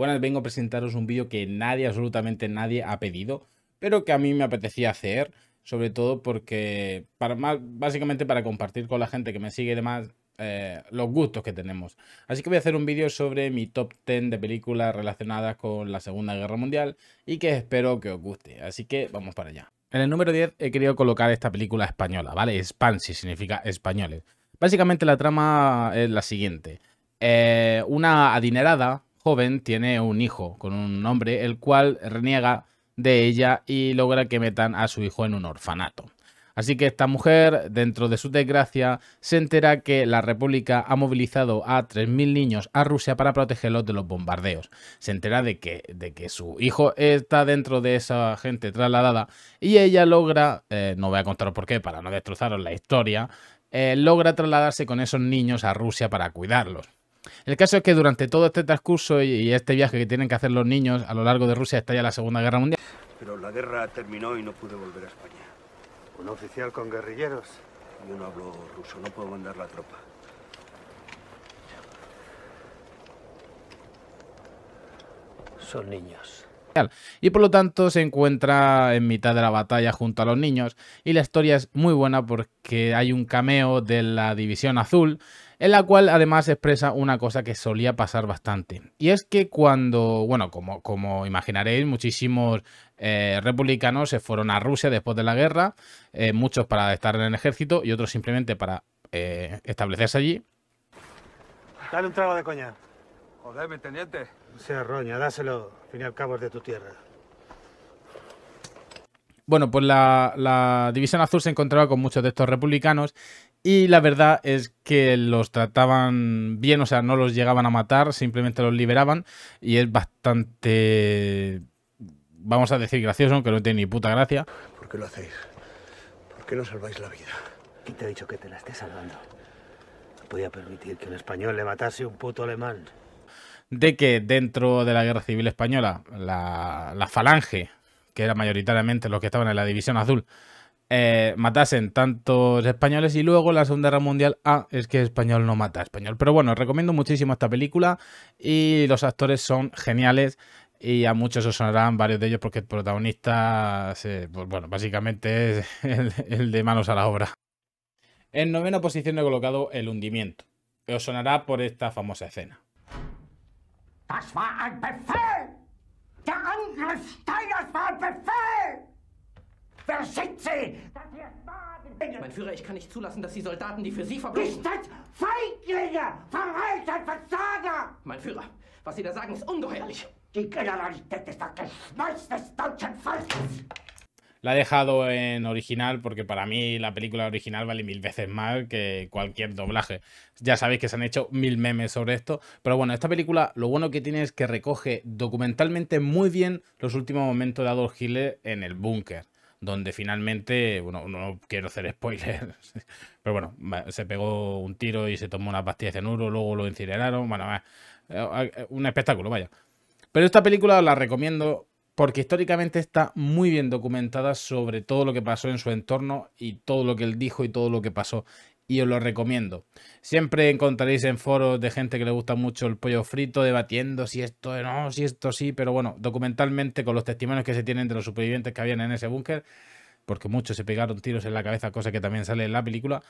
Buenas, vengo a presentaros un vídeo que nadie, absolutamente nadie ha pedido, pero que a mí me apetecía hacer, sobre todo porque, para más, básicamente para compartir con la gente que me sigue y demás, eh, los gustos que tenemos. Así que voy a hacer un vídeo sobre mi top 10 de películas relacionadas con la Segunda Guerra Mundial y que espero que os guste. Así que vamos para allá. En el número 10 he querido colocar esta película española, ¿vale? si significa españoles. Básicamente la trama es la siguiente. Eh, una adinerada joven tiene un hijo con un hombre, el cual reniega de ella y logra que metan a su hijo en un orfanato. Así que esta mujer, dentro de su desgracia, se entera que la República ha movilizado a 3.000 niños a Rusia para protegerlos de los bombardeos. Se entera de que, su hijo está dentro de esa gente trasladada y ella logra, eh, no voy a contaros por qué, para no destrozaros la historia, eh, logra trasladarse con esos niños a Rusia para cuidarlos. El caso es que durante todo este transcurso y este viaje que tienen que hacer los niños a lo largo de Rusia estalla la Segunda Guerra Mundial. Pero la guerra terminó y no pude volver a España. ¿Un oficial con guerrilleros? Yo no hablo ruso, no puedo mandar la tropa. Son niños. Y por lo tanto se encuentra en mitad de la batalla junto a los niños. Y la historia es muy buena porque hay un cameo de la División Azul en la cual además expresa una cosa que solía pasar bastante. Y es que cuando, bueno, como, como imaginaréis, muchísimos eh, republicanos se fueron a Rusia después de la guerra, eh, muchos para estar en el ejército y otros simplemente para eh, establecerse allí. Dale un trago de coña. Joder, mi teniente. No sea roña, dáselo, al fin cabo de tu tierra. Bueno, pues la División Azul se encontraba con muchos de estos republicanos y la verdad es que los trataban bien, o sea, no los llegaban a matar, simplemente los liberaban. Y es bastante, vamos a decir, gracioso, aunque no tiene ni puta gracia. ¿Por qué lo hacéis? ¿Por qué no salváis la vida? ¿Quién te ha dicho que te la esté salvando? No podía permitir que un español le matase a un puto alemán. De que dentro de la Guerra Civil Española, la, la falange, que era mayoritariamente los que estaban en la División Azul, eh, matasen tantos españoles y luego la Segunda Guerra Mundial, ah, es que español no mata español. Pero bueno, recomiendo muchísimo esta película y los actores son geniales y a muchos os sonarán varios de ellos porque el protagonista, pues bueno, básicamente es el, de manos a la obra. En novena posición he colocado el hundimiento, que os sonará por esta famosa escena. Verschickt sie! Mein Führer, ich kann nicht zulassen, dass die Soldaten, die für Sie verbringen... Ist Feiglinge! Verreiter, Versager! Mein Führer, was Sie da sagen, ist ungeheuerlich. Die Generalität ist das Geschmeiß des deutschen Volkes. La he dejado en original porque para mí la película original vale mil veces más que cualquier doblaje. Ya sabéis que se han hecho mil memes sobre esto, pero bueno, esta película lo bueno que tiene es que recoge documentalmente muy bien los últimos momentos de Adolf Hitler en el búnker donde finalmente, bueno, no quiero hacer spoilers, pero bueno, se pegó un tiro y se tomó una pastilla de cianuro, luego lo incineraron, bueno, eh, eh, un espectáculo, vaya. Pero esta película la recomiendo porque históricamente está muy bien documentada sobre todo lo que pasó en su entorno y todo lo que él dijo y todo lo que pasó y os lo recomiendo. Siempre encontraréis en foros de gente que le gusta mucho el pollo frito, debatiendo si esto no, si esto sí, pero bueno, documentalmente con los testimonios que se tienen de los supervivientes que habían en ese búnker, porque muchos se pegaron tiros en la cabeza, cosa que también sale en la película,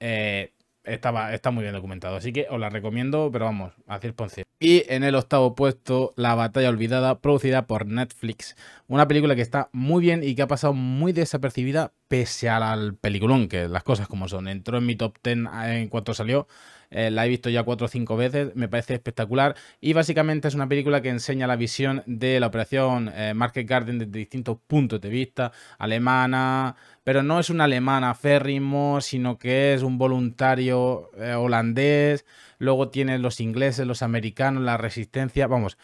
eh, estaba, está muy bien documentado. Así que os la recomiendo, pero vamos, a ponce. Y en el octavo puesto, La batalla olvidada, producida por Netflix. Una película que está muy bien y que ha pasado muy desapercibida, pese al peliculón, que las cosas como son. Entró en mi top 10 ah, en cuanto salió. Eh, la he visto ya cuatro o cinco veces, me parece espectacular. Y básicamente es una película que enseña la visión de la operación eh, Market Garden desde distintos puntos de vista, alemana, pero no es una alemana férrimo, sino que es un voluntario eh, holandés. Luego tienen los ingleses, los americanos, la resistencia, vamos.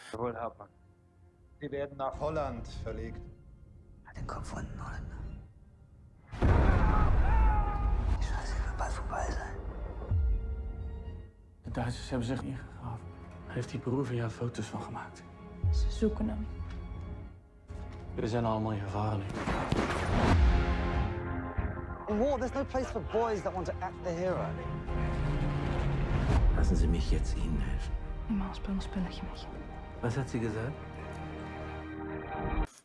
Die scheiße wird bald vorbei zijn. De Duitsers hebben zich ingegraven. Hij heeft die broer van foto's van gemaakt. Ze zoeken hem. We zijn allemaal in gevaar nu. In war, there's no place for boys that want to act the hero. Lassen Sie mich jetzt Ihnen helfen. Normaal speel een spelletje Was hat sie gesagt?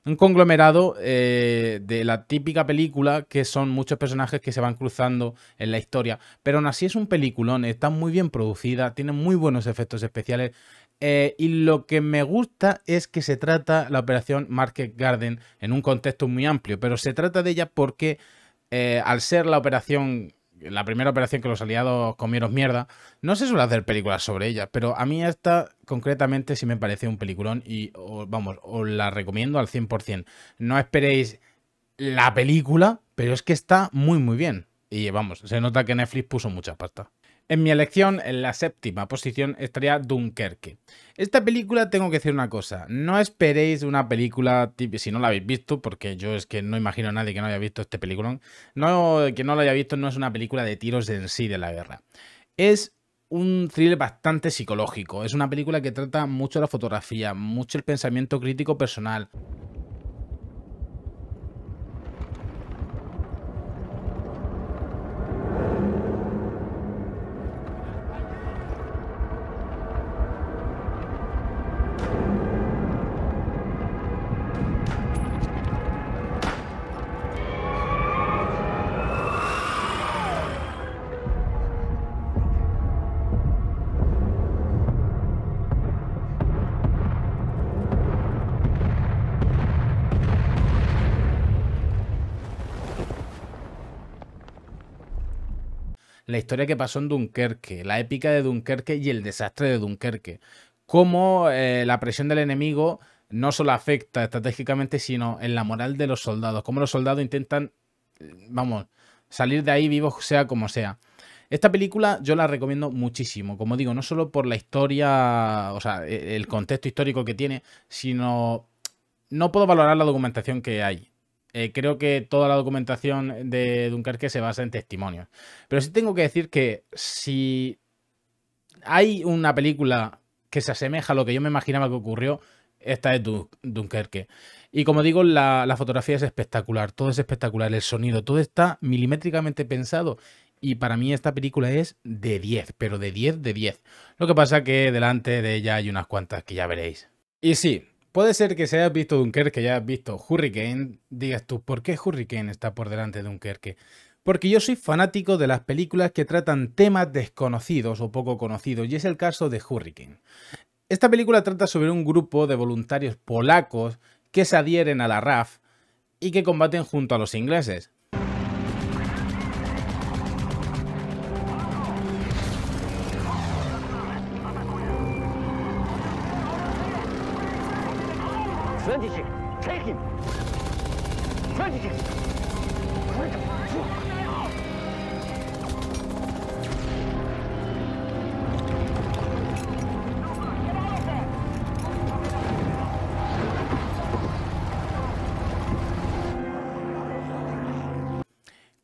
un conglomerado eh, de la típica película que son muchos personajes que se van cruzando en la historia. Pero aún así es un peliculón, está muy bien producida, tiene muy buenos efectos especiales. Eh, y lo que me gusta es que se trata la operación Market Garden en un contexto muy amplio, pero se trata de ella porque eh, al ser la operación la primera operación que los aliados comieron mierda. No se suele hacer películas sobre ella, pero a mí esta concretamente sí me parece un peliculón y vamos, os la recomiendo al 100%. No esperéis la película, pero es que está muy muy bien. Y vamos, se nota que Netflix puso mucha pasta. En mi elección, en la séptima posición, estaría Dunkerque. Esta película, tengo que decir una cosa, no esperéis una película si no la habéis visto, porque yo es que no imagino a nadie que no haya visto este película, no, que no la haya visto no es una película de tiros en sí de la guerra. Es un thriller bastante psicológico. Es una película que trata mucho la fotografía, mucho el pensamiento crítico personal, la historia que pasó en Dunkerque, la épica de Dunkerque y el desastre de Dunkerque. Cómo eh, la presión del enemigo no solo afecta estratégicamente, sino en la moral de los soldados. Cómo los soldados intentan, vamos, salir de ahí vivos, sea como sea. Esta película yo la recomiendo muchísimo, como digo, no solo por la historia, o sea, e, el contexto histórico que tiene, sino no puedo valorar la documentación que hay. Eh, creo que toda la documentación de Dunkerque se basa en testimonios. Pero sí tengo que decir que si hay una película que se asemeja a lo que yo me imaginaba que ocurrió, esta es Dunkerque. Y como digo, la, fotografía es espectacular, todo es espectacular, el sonido, todo está milimétricamente pensado. Y para mí esta película es de 10, pero de 10 de 10. Lo que pasa que delante de ella hay unas cuantas que ya veréis. Y sí, Puede ser que si hayas visto Dunkerque, que ya has visto Hurricane, digas tú, ¿por qué Hurricane está por delante de Dunkerque? Porque yo soy fanático de las películas que tratan temas desconocidos o poco conocidos, y es el caso de Hurricane. Esta película trata sobre un grupo de voluntarios polacos que se adhieren a la RAF y que combaten junto a los ingleses.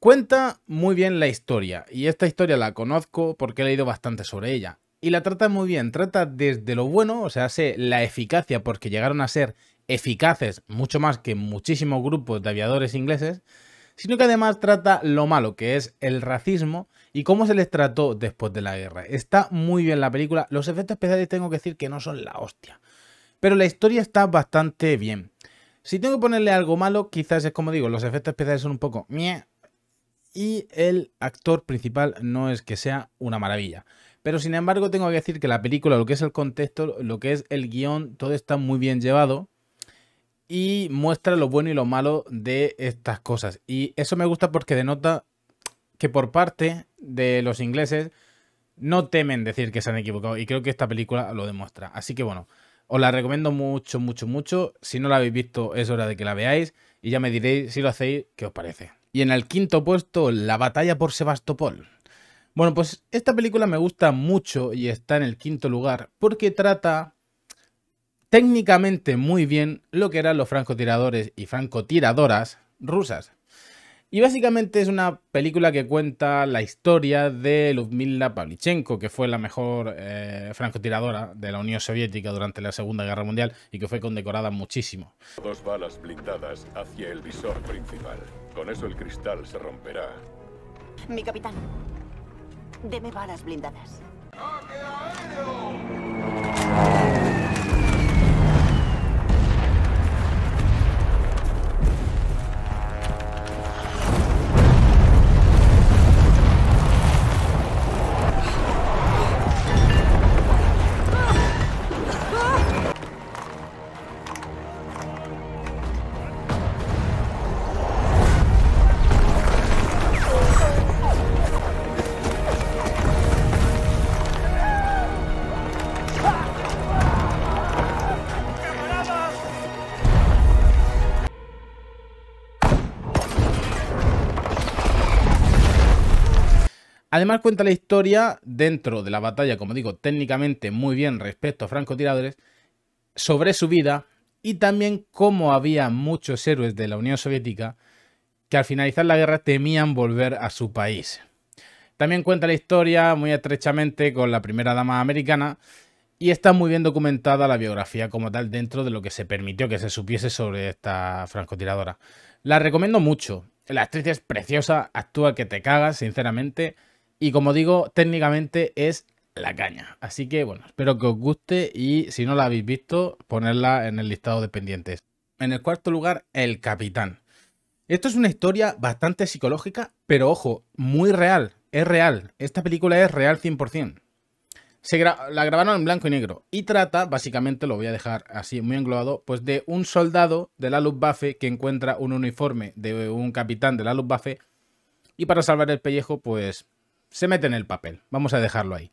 Cuenta muy bien la historia, y esta historia la conozco porque he leído bastante sobre ella. Y la trata muy bien, trata desde lo bueno, o sea, hace la eficacia, porque llegaron a ser eficaces mucho más que muchísimos grupos de aviadores ingleses, sino que además trata lo malo, que es el racismo y cómo se les trató después de la guerra. Está muy bien la película, los efectos especiales tengo que decir que no son la hostia, pero la historia está bastante bien. Si tengo que ponerle algo malo, quizás es como digo, los efectos especiales son un poco y el actor principal no es que sea una maravilla. Pero sin embargo tengo que decir que la película, lo que es el contexto, lo que es el guión, todo está muy bien llevado y muestra lo bueno y lo malo de estas cosas. Y eso me gusta porque denota que por parte de los ingleses no temen decir que se han equivocado y creo que esta película lo demuestra. Así que bueno, os la recomiendo mucho, mucho, mucho. Si no la habéis visto es hora de que la veáis y ya me diréis si lo hacéis, qué os parece. Y en el quinto puesto, La batalla por Sebastopol. Bueno, pues esta película me gusta mucho y está en el quinto lugar porque trata técnicamente muy bien lo que eran los francotiradores y francotiradoras rusas. Y básicamente es una película que cuenta la historia de Ludmila Pavlichenko, que fue la mejor eh, francotiradora de la Unión Soviética durante la Segunda Guerra Mundial y que fue condecorada muchísimo. Dos balas blindadas hacia el visor principal. Con eso el cristal se romperá. Mi capitán, deme balas blindadas. aéreo! Además cuenta la historia dentro de la batalla, como digo, técnicamente muy bien respecto a francotiradores, sobre su vida y también cómo había muchos héroes de la Unión Soviética que al finalizar la guerra temían volver a su país. También cuenta la historia muy estrechamente con la primera dama americana y está muy bien documentada la biografía como tal dentro de lo que se permitió que se supiese sobre esta francotiradora. La recomiendo mucho. La actriz es preciosa, actúa que te cagas, sinceramente. Y como digo, técnicamente es la caña. Así que bueno, espero que os guste y si no la habéis visto, ponerla en el listado de pendientes. En el cuarto lugar, El Capitán. Esto es una historia bastante psicológica, pero ojo, muy real. Es real. Esta película es real 100%. Se la grabaron en blanco y negro y trata, básicamente, lo voy a dejar así muy englobado, pues de un soldado de la Luftwaffe que encuentra un uniforme de un capitán de la Luftwaffe y para salvar el pellejo, pues se mete en el papel. Vamos a dejarlo ahí.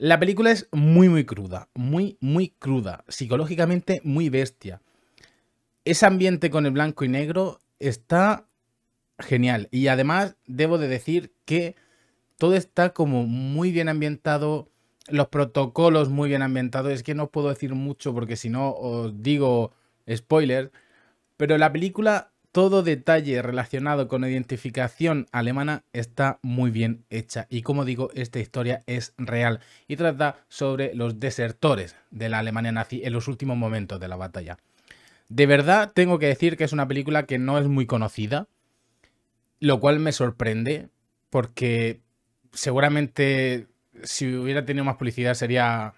La película es muy, muy cruda, muy, muy cruda, psicológicamente muy bestia. Ese ambiente con el blanco y negro está genial. Y además debo de decir que todo está como muy bien ambientado, los protocolos muy bien ambientados. Es que no puedo decir mucho porque si no os digo spoiler. Pero la película todo detalle relacionado con la identificación alemana está muy bien hecha y como digo, esta historia es real y trata sobre los desertores de la Alemania nazi en los últimos momentos de la batalla. De verdad tengo que decir que es una película que no es muy conocida, lo cual me sorprende porque seguramente si hubiera tenido más publicidad sería,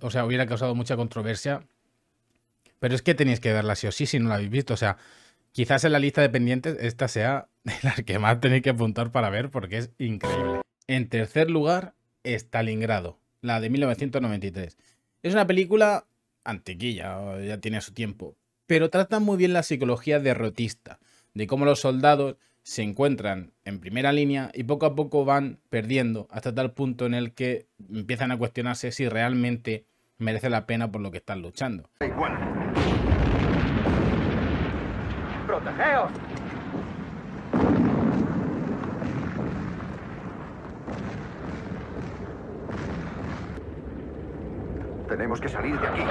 o sea, hubiera causado mucha controversia. Pero es que tenéis que verla sí o sí si no la habéis visto, o sea, Quizás en la lista de pendientes esta sea la que más tenéis que apuntar para ver porque es increíble. En tercer lugar, Stalingrado, la de 1993. Es una película antiquilla, ya tiene su tiempo, pero trata muy bien la psicología derrotista, de cómo los soldados se encuentran en primera línea y poco a poco van perdiendo hasta tal punto en el que empiezan a cuestionarse si realmente merece la pena por lo que están luchando protegeos. Tenemos que salir de aquí.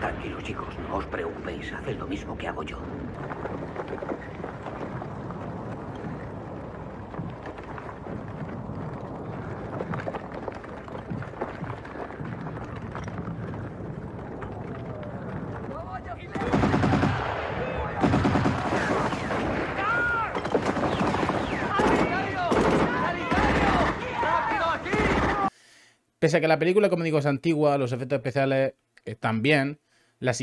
Tranquilos, chicos, no os preocupéis, haced lo mismo que hago yo. Pese a que la película, como digo, es antigua, los efectos especiales están bien, las,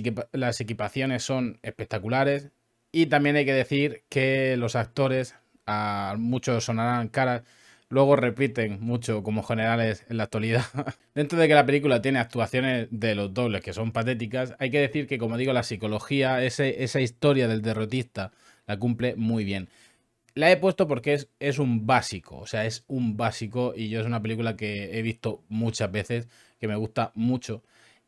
equipaciones son espectaculares y también hay que decir que los actores, a muchos sonarán caras, luego repiten mucho como generales en la actualidad. Dentro de que la película tiene actuaciones de los dobles que son patéticas, hay que decir que, como digo, la psicología, esa historia del derrotista, la cumple muy bien. La he puesto porque es, es un básico, o sea, es un básico y yo es una película que he visto muchas veces, que me gusta mucho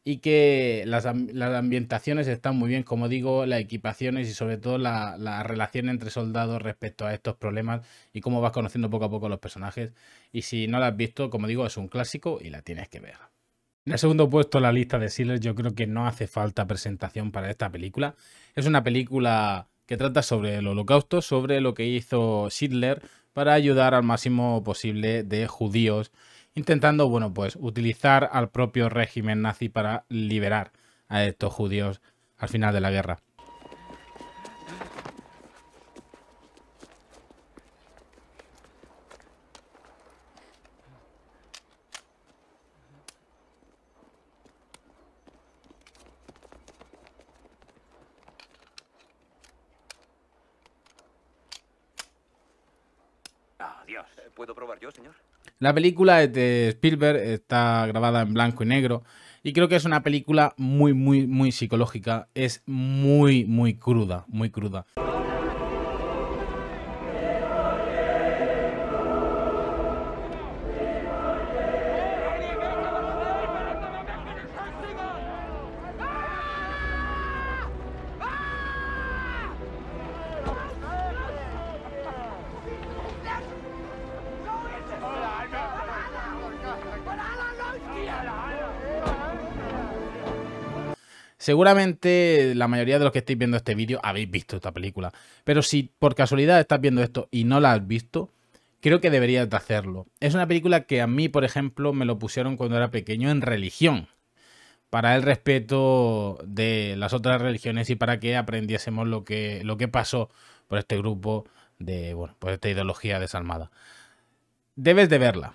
y que las, ambientaciones están muy bien, como digo, las equipaciones y sobre todo la, relación entre soldados respecto a estos problemas y cómo vas conociendo poco a poco los personajes. Y si no la has visto, como digo, es un clásico y la tienes que ver. En el segundo puesto la lista de Sealers yo creo que no hace falta presentación para esta película. Es una película que trata sobre el holocausto, sobre lo que hizo Hitler para ayudar al máximo posible de judíos, intentando, bueno, pues utilizar al propio régimen nazi para liberar a estos judíos al final de la guerra. probar señor? La película es de Spielberg, está grabada en blanco y negro. Y creo que es una película muy, muy, muy psicológica. Es muy, muy cruda, muy cruda. Seguramente la mayoría de los que estáis viendo este vídeo habéis visto esta película, pero si por casualidad estás viendo esto y no la has visto, creo que deberías de hacerlo. Es una película que a mí, por ejemplo, me lo pusieron cuando era pequeño en religión, para el respeto de las otras religiones y para que aprendiésemos lo que, lo que pasó por este grupo de, bueno, por esta ideología desalmada. Debes de verla.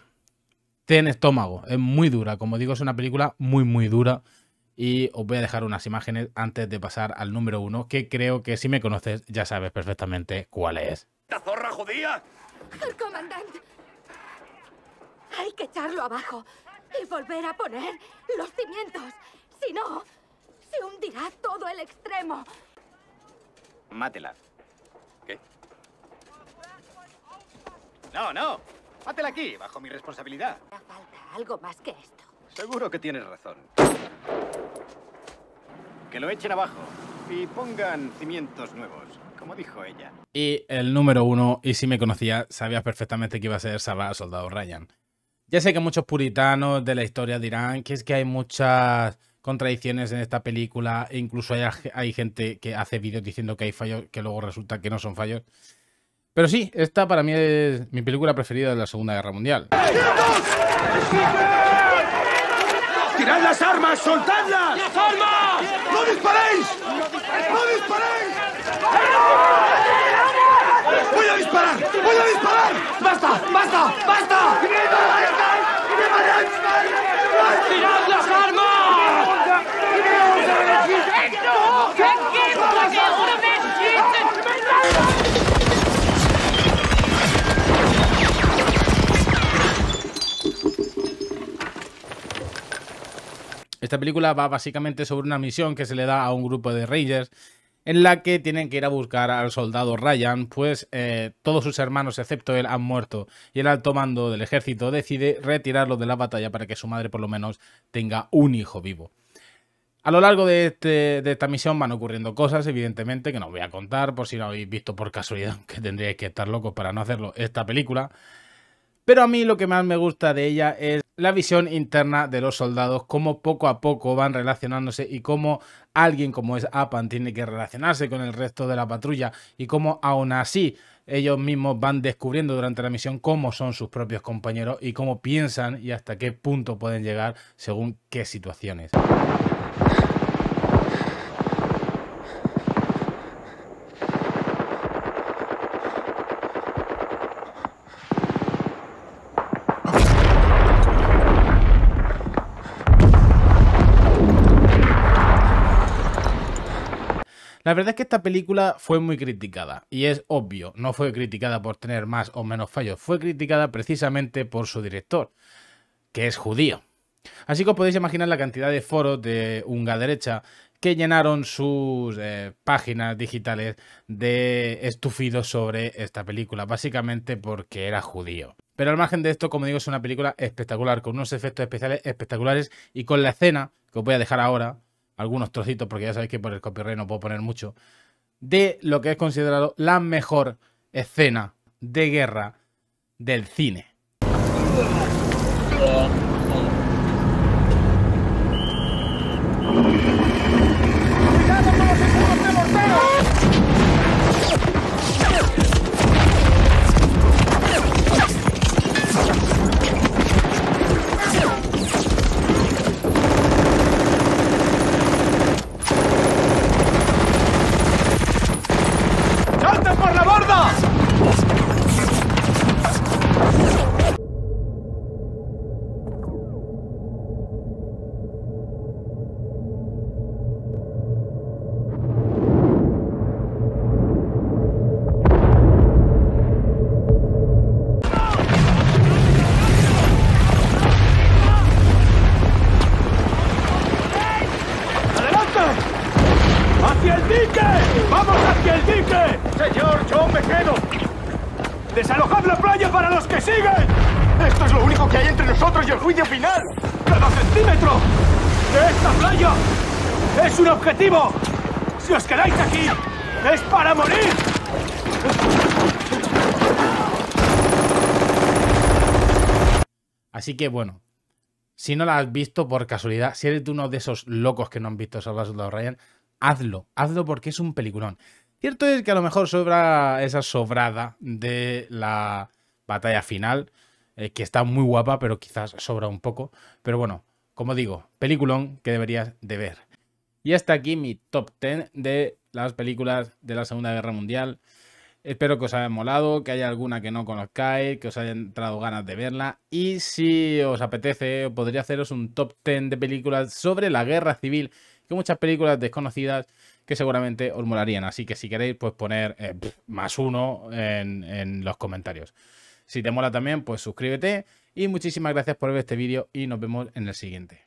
Ten estómago, es muy dura, como digo, es una película muy, muy dura y os voy a dejar unas imágenes antes de pasar al número uno, que creo que si me conoces ya sabes perfectamente cuál es. ¡La zorra judía! El comandante. Hay que echarlo abajo y volver a poner los cimientos. Si no, se hundirá todo el extremo. Mátela. ¿Qué? No, no. Mátela aquí, bajo mi responsabilidad. falta algo más que esto. Seguro que tienes razón que lo echen abajo y pongan cimientos nuevos, como dijo ella. Y el número uno, y si me conocía, sabías perfectamente que iba a ser el Soldado Ryan. Ya sé que muchos puritanos de la historia dirán que es que hay muchas contradicciones en esta película, e incluso hay, hay gente que hace vídeos diciendo que hay fallos que luego resulta que no son fallos. Pero sí, esta para mí es mi película preferida de la Segunda Guerra Mundial. ¡Tirad las armas! ¡Soltadlas! ¡Las armas! disparéis! ¡No disparéis! ¡No disparéis! Esta película va básicamente sobre una misión que se le da a un grupo de Rangers en la que tienen que ir a buscar al soldado Ryan, pues eh, todos sus hermanos excepto él han muerto y el alto mando del ejército decide retirarlo de la batalla para que su madre por lo menos tenga un hijo vivo. A lo largo este, de, esta misión van ocurriendo cosas, evidentemente, que no os voy a contar por si no habéis visto por casualidad, que tendríais que estar locos para no hacerlo esta película. Pero a mí lo que más me gusta de ella es la visión interna de los soldados, cómo poco a poco van relacionándose y cómo alguien como es Apan tiene que relacionarse con el resto de la patrulla y cómo aún así ellos mismos van descubriendo durante la misión cómo son sus propios compañeros y cómo piensan y hasta qué punto pueden llegar según qué situaciones. La verdad es que esta película fue muy criticada y es obvio, no fue criticada por tener más o menos fallos, fue criticada precisamente por su director, que es judío. Así que os podéis imaginar la cantidad de foros de Unga Derecha que llenaron sus eh, páginas digitales de estufidos sobre esta película, básicamente porque era judío. Pero al margen de esto, como digo, es una película espectacular, con unos efectos especiales espectaculares y con la escena que os voy a dejar ahora, algunos trocitos, porque ya sabéis que por el copyright no puedo poner mucho, de lo que es considerado la mejor escena de guerra del cine. y el juicio final. ¡Cada centímetro de esta playa es un objetivo! ¡Si os quedáis aquí, es para morir! Así que bueno, si no la has visto por casualidad, si eres uno de esos locos que no han visto Salva Soldado Ryan, hazlo, hazlo porque es un peliculón. Cierto es que a lo mejor sobra esa sobrada de la batalla final, eh, que está muy guapa, pero quizás sobra un poco. Pero bueno, como digo, peliculón que deberías de ver. Y hasta aquí mi top 10 de las películas de la Segunda Guerra Mundial. Espero que os haya molado, que haya alguna que no conozcáis, que os haya entrado ganas de verla. Y si os apetece, podría haceros un top 10 de películas sobre la guerra civil, que muchas películas desconocidas que seguramente os molarían. Así que si queréis, pues poner eh, más uno en los comentarios. Si te mola también, pues suscríbete. Y muchísimas gracias por ver este vídeo y nos vemos en el siguiente.